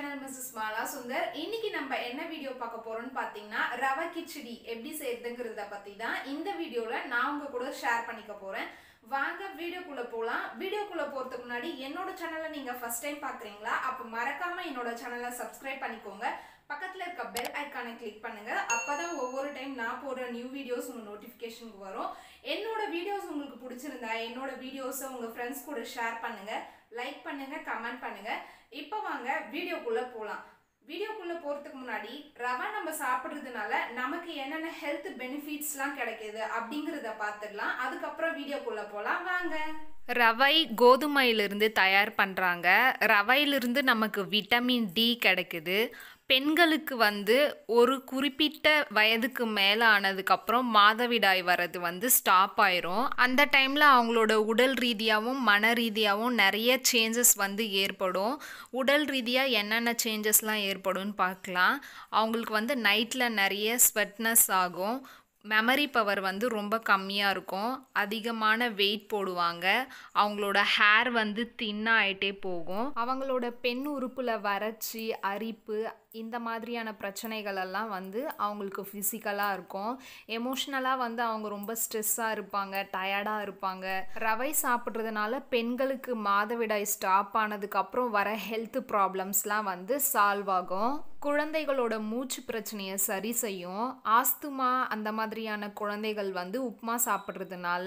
channel Mrs Mala Sundar இன்னைக்கு நம்ம என்ன வீடியோ பார்க்க போறோம்னு பார்த்தீங்கன்னா ரவை கிச்சடி எப்படி செய்யறதுங்கிறத பத்தி தான் இந்த வீடியோல நான் உங்க கூட ஷேர் பண்ணிக்க போறேன் வாங்க வீடியோக்குள்ள போகலாம் வீடியோக்குள்ள போறதுக்கு முன்னாடி என்னோட சேனலை நீங்க ஃபர்ஸ்ட் டைம் பாக்குறீங்களா அப்போ மறக்காம என்னோட சேனலை சப்ஸ்கிரைப் பண்ணிக்கோங்க பக்கத்தில் இருக்க பெல் ஐக்கானை கிளிக் பண்ணுங்க அப்போதான் ஒவ்வொரு டைம் நான் போடுற நியூ வீடியோஸ் உங்கள் நோட்டிஃபிகேஷனுக்கு வரும் என்னோட வீடியோஸ் உங்களுக்கு பிடிச்சிருந்தா என்னோட வீடியோஸை உங்கள் ஃப்ரெண்ட்ஸ் கூட ஷேர் பண்ணுங்க லைக் பண்ணுங்க கமெண்ட் பண்ணுங்க இப்போ வாங்க வீடியோக்குள்ளே போகலாம் வீடியோக்குள்ளே போகிறதுக்கு முன்னாடி ரவை நம்ம சாப்பிட்றதுனால நமக்கு என்னென்ன ஹெல்த் பெனிஃபிட்ஸ்லாம் கிடைக்கிது அப்படிங்கிறத பார்த்துக்கலாம் அதுக்கப்புறம் வீடியோக்குள்ளே போகலாம் வாங்க ரவை கோதுமையிலிருந்து தயார் பண்ணுறாங்க ரவையிலிருந்து நமக்கு விட்டமின் டி கிடைக்குது பெண்களுக்கு வந்து ஒரு குறிப்பிட்ட வயதுக்கு மேலே ஆனதுக்கப்புறம் மாதவிடாய் வர்றது வந்து ஸ்டாப் ஆயிரும் அந்த டைமில் அவங்களோட உடல் ரீதியாகவும் மன ரீதியாகவும் நிறைய சேஞ்சஸ் வந்து ஏற்படும் உடல் ரீதியாக என்னென்ன சேஞ்சஸ்லாம் ஏற்படும் பார்க்கலாம் அவங்களுக்கு வந்து நைட்டில் நிறைய ஸ்வெட்னஸ் ஆகும் மெமரி பவர் வந்து ரொம்ப கம்மியாக இருக்கும் அதிகமான வெயிட் போடுவாங்க அவங்களோட ஹேர் வந்து தின்னாகிட்டே போகும் அவங்களோட பெண் உறுப்பில் வறட்சி அரிப்பு இந்த மாதிரியான பிரச்சனைகள் எல்லாம் வந்து அவங்களுக்கு ஃபிசிக்கலாக இருக்கும் எமோஷ்னலாக வந்து அவங்க ரொம்ப ஸ்ட்ரெஸ்ஸாக இருப்பாங்க டயர்டாக இருப்பாங்க ரவை சாப்பிட்றதுனால பெண்களுக்கு மாதவிடாய் ஸ்டாப் ஆனதுக்கப்புறம் வர ஹெல்த் ப்ராப்ளம்ஸ்லாம் வந்து சால்வ் ஆகும் குழந்தைகளோட மூச்சு பிரச்சனையை சரி செய்யும் ஆஸ்துமா அந்த மாதிரியான குழந்தைகள் வந்து உப்புமா சாப்பிட்றதுனால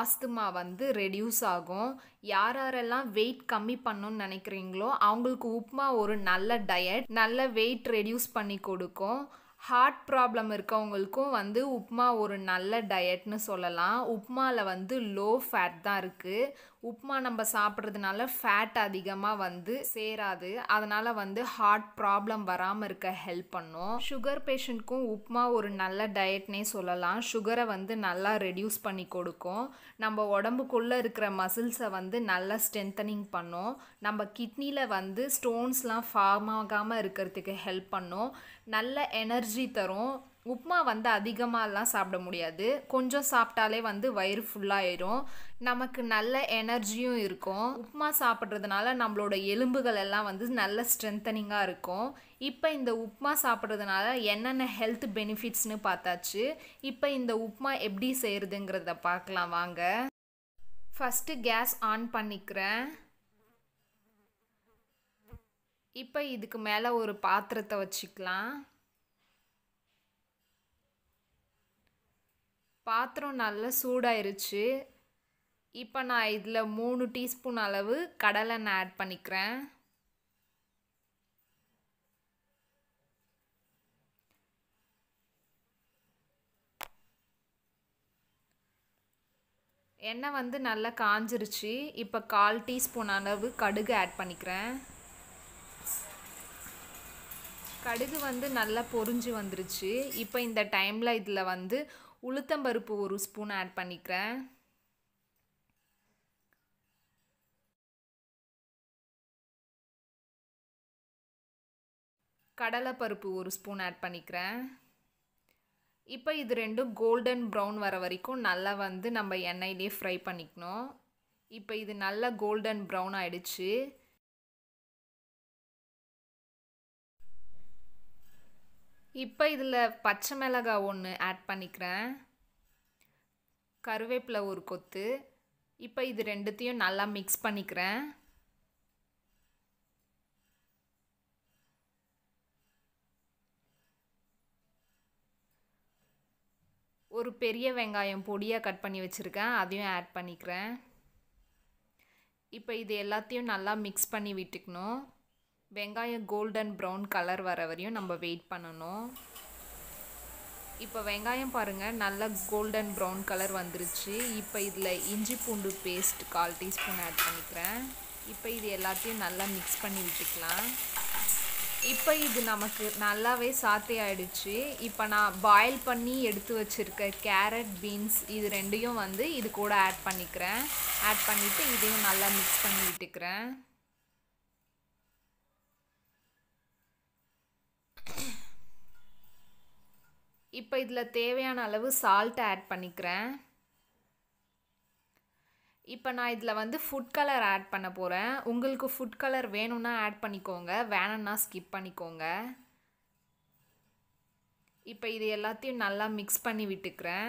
ஆஸ்துமா வந்து ரெடியூஸ் ஆகும் யார் யாரெல்லாம் வெயிட் கம்மி பண்ணணும்னு நினைக்கிறீங்களோ அவங்களுக்கு உப்புமா ஒரு நல்ல டயட் நல்ல வெயிட் ரெடியூஸ் பண்ணி கொடுக்கும் ஹார்ட் ப்ராப்ளம் இருக்கவங்களுக்கும் வந்து உப்புமா ஒரு நல்ல டயட்னு சொல்லலாம் உப்புமாவில் வந்து லோ ஃபேட் தான் இருக்குது உப்புமா நம்ம சாப்பிட்றதுனால ஃபேட் அதிகமாக வந்து சேராது அதனால் வந்து ஹார்ட் ப்ராப்ளம் வராமல் இருக்க ஹெல்ப் பண்ணும் சுகர் பேஷண்ட்க்கும் உப்புமா ஒரு நல்ல டயட்னே சொல்லலாம் சுகரை வந்து நல்லா ரெடியூஸ் பண்ணி கொடுக்கும் நம்ம உடம்புக்குள்ளே இருக்கிற மசில்ஸை வந்து நல்லா ஸ்ட்ரென்தனிங் பண்ணும் நம்ம கிட்னியில் வந்து ஸ்டோன்ஸ்லாம் ஃபார்ம் ஆகாமல் இருக்கிறதுக்கு ஹெல்ப் பண்ணும் நல்ல எனர்ஜி தரும் உப்மா வந்து அதிகமாகலாம் சாப்பிட முடியாது கொஞ்சம் சாப்பிட்டாலே வந்து வயிறு ஃபுல்லாயிரும் நமக்கு நல்ல எனர்ஜியும் இருக்கும் உப்மா சாப்பிட்றதுனால நம்மளோட எலும்புகள் எல்லாம் வந்து நல்ல ஸ்ட்ரென்தனிங்காக இருக்கும் இப்போ இந்த உப்மா சாப்பிட்றதுனால என்னென்ன ஹெல்த் பெனிஃபிட்ஸ்னு பார்த்தாச்சு இப்போ இந்த உப்மா எப்படி செய்கிறதுங்கிறத பார்க்கலாம் வாங்க ஃபஸ்ட்டு கேஸ் ஆன் பண்ணிக்கிறேன் இப்போ இதுக்கு மேலே ஒரு பாத்திரத்தை வச்சுக்கலாம் பாத்திரம் நல்லா சூடாயிருச்சு இப்போ நான் இதில் மூணு டீஸ்பூன் அளவு கடலெண்ணெய் ஆட் பண்ணிக்கிறேன் எண்ணெய் வந்து நல்லா காஞ்சிருச்சு இப்போ கால் டீஸ்பூன் அளவு கடுகு ஆட் பண்ணிக்கிறேன் கடுகு வந்து நல்லா பொறிஞ்சு வந்துருச்சு இப்போ இந்த டைமில் இதில் வந்து உளுத்தம்பருப்பு ஒரு ஸ்பூன் ஆட் பண்ணிக்கிறேன் கடலைப்பருப்பு ஒரு ஸ்பூன் ஆட் பண்ணிக்கிறேன் இப்போ இது ரெண்டும் கோல்டன் ப்ரௌன் வர வரைக்கும் நல்லா வந்து நம்ம எண்ணெயிலே ஃப்ரை பண்ணிக்கணும் இப்போ இது நல்லா கோல்டன் ப்ரௌன் ஆகிடுச்சு இப்போ இதில் பச்சை மிளகாய் ஒன்று ஆட் பண்ணிக்கிறேன் கருவேப்பிலை ஒரு கொத்து இப்போ இது ரெண்டுத்தையும் நல்லா மிக்ஸ் பண்ணிக்கிறேன் ஒரு பெரிய வெங்காயம் பொடியாக கட் பண்ணி வச்சுருக்கேன் அதையும் ஆட் பண்ணிக்கிறேன் இப்போ இது எல்லாத்தையும் நல்லா மிக்ஸ் பண்ணி விட்டுக்கணும் வெங்காயம் கோல்டன் ப்ரௌன் கலர் வர வரையும் நம்ம வெயிட் பண்ணணும் இப்போ வெங்காயம் பாருங்கள் நல்லா கோல்டன் ப்ரௌன் கலர் வந்துருச்சு இப்போ இதில் இஞ்சி பூண்டு பேஸ்ட் கால் டீஸ்பூன் ஆட் பண்ணிக்கிறேன் இப்போ இது எல்லாத்தையும் நல்லா மிக்ஸ் பண்ணி விட்டுக்கலாம் இப்போ இது நமக்கு நல்லாவே சாத்தி ஆயிடுச்சு இப்போ நான் பாயில் பண்ணி எடுத்து வச்சுருக்க கேரட் பீன்ஸ் இது ரெண்டையும் வந்து இது கூட ஆட் பண்ணிக்கிறேன் ஆட் பண்ணிவிட்டு இதையும் நல்லா மிக்ஸ் பண்ணி விட்டுக்கிறேன் இப்போ இதில் தேவையான அளவு சால்ட்டை ஆட் பண்ணிக்கிறேன் இப்போ நான் இதில் வந்து ஃபுட் கலர் ஆட் பண்ண போகிறேன் உங்களுக்கு ஃபுட் கலர் வேணும்னா ஆட் பண்ணிக்கோங்க வேணும்னா ஸ்கிப் பண்ணிக்கோங்க இப்போ இது எல்லாத்தையும் நல்லா மிக்ஸ் பண்ணி விட்டுக்கிறேன்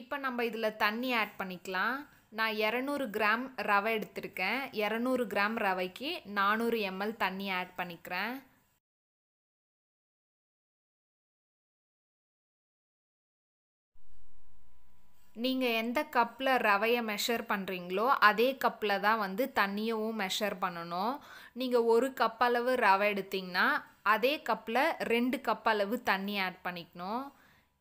இப்போ நம்ம இதில் தண்ணி ஆட் பண்ணிக்கலாம் நான் இரநூறு கிராம் ரவை எடுத்திருக்கேன் இரநூறு கிராம் ரவைக்கு நானூறு எம்எல் தண்ணி ஆட் பண்ணிக்கிறேன் நீங்கள் எந்த கப்பில் ரவையை மெஷர் பண்ணுறீங்களோ அதே கப்பில் தான் வந்து தண்ணியவும் மெஷர் பண்ணணும் நீங்கள் ஒரு கப் அளவு ரவை எடுத்திங்கன்னா அதே கப்பில் ரெண்டு கப் அளவு தண்ணி ஆட் பண்ணிக்கணும்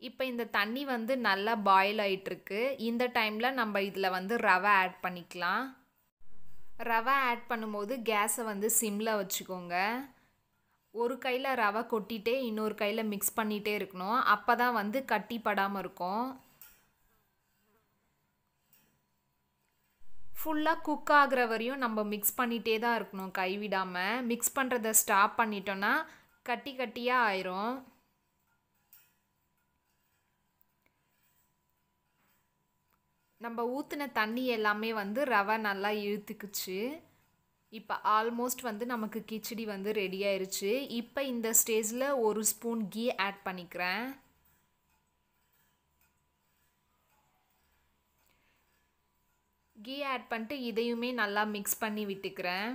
இப்போ இந்த தண்ணி வந்து நல்லா பாயில் ஆகிட்டுருக்கு இந்த டைமில் நம்ம இதில் வந்து ரவை ஆட் பண்ணிக்கலாம் ரவை ஆட் பண்ணும்போது கேஸை வந்து சிம்மில் வச்சுக்கோங்க ஒரு கையில் ரவை கொட்டிகிட்டே இன்னொரு கையில் மிக்ஸ் பண்ணிகிட்டே இருக்கணும் அப்போ தான் வந்து கட்டி படாமல் இருக்கும் ஃபுல்லாக குக் ஆகிற வரையும் நம்ம மிக்ஸ் பண்ணிகிட்டே தான் இருக்கணும் கைவிடாமல் மிக்ஸ் பண்ணுறதை ஸ்டாப் பண்ணிட்டோன்னா கட்டி கட்டியாக ஆயிரும் நம்ம ஊற்றின தண்ணி எல்லாமே வந்து ரவை நல்லா இழுத்துக்குச்சு இப்போ ஆல்மோஸ்ட் வந்து நமக்கு கிச்சடி வந்து ரெடி ஆயிடுச்சு இப்போ இந்த ஸ்டேஜில் ஒரு ஸ்பூன் கீ ஆட் பண்ணிக்கிறேன் கீ ஆட் பண்ணிட்டு இதையுமே நல்லா மிக்ஸ் பண்ணி விட்டுக்கிறேன்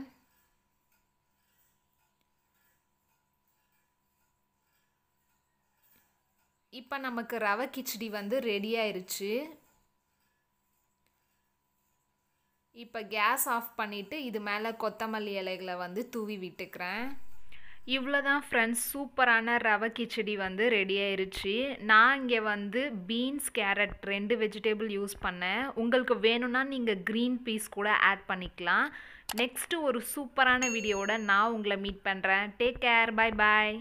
இப்போ நமக்கு ரவை கிச்சடி வந்து ரெடி ஆயிடுச்சு இப்போ கேஸ் ஆஃப் பண்ணிவிட்டு இது மேலே கொத்தமல்லி இலைகளை வந்து தூவி விட்டுக்கிறேன் இவ்வளோ தான் ஃப்ரெண்ட்ஸ் சூப்பரான ரவை கிச்சடி வந்து ரெடி ஆயிருச்சு நான் இங்கே வந்து பீன்ஸ் கேரட் ரெண்டு வெஜிடேபிள் யூஸ் பண்ணேன் உங்களுக்கு வேணும்னா நீங்கள் க்ரீன் பீஸ் கூட ஆட் பண்ணிக்கலாம் நெக்ஸ்ட்டு ஒரு சூப்பரான வீடியோவோட நான் உங்களை மீட் பண்ணுறேன் டேக் கேர் பாய் பாய்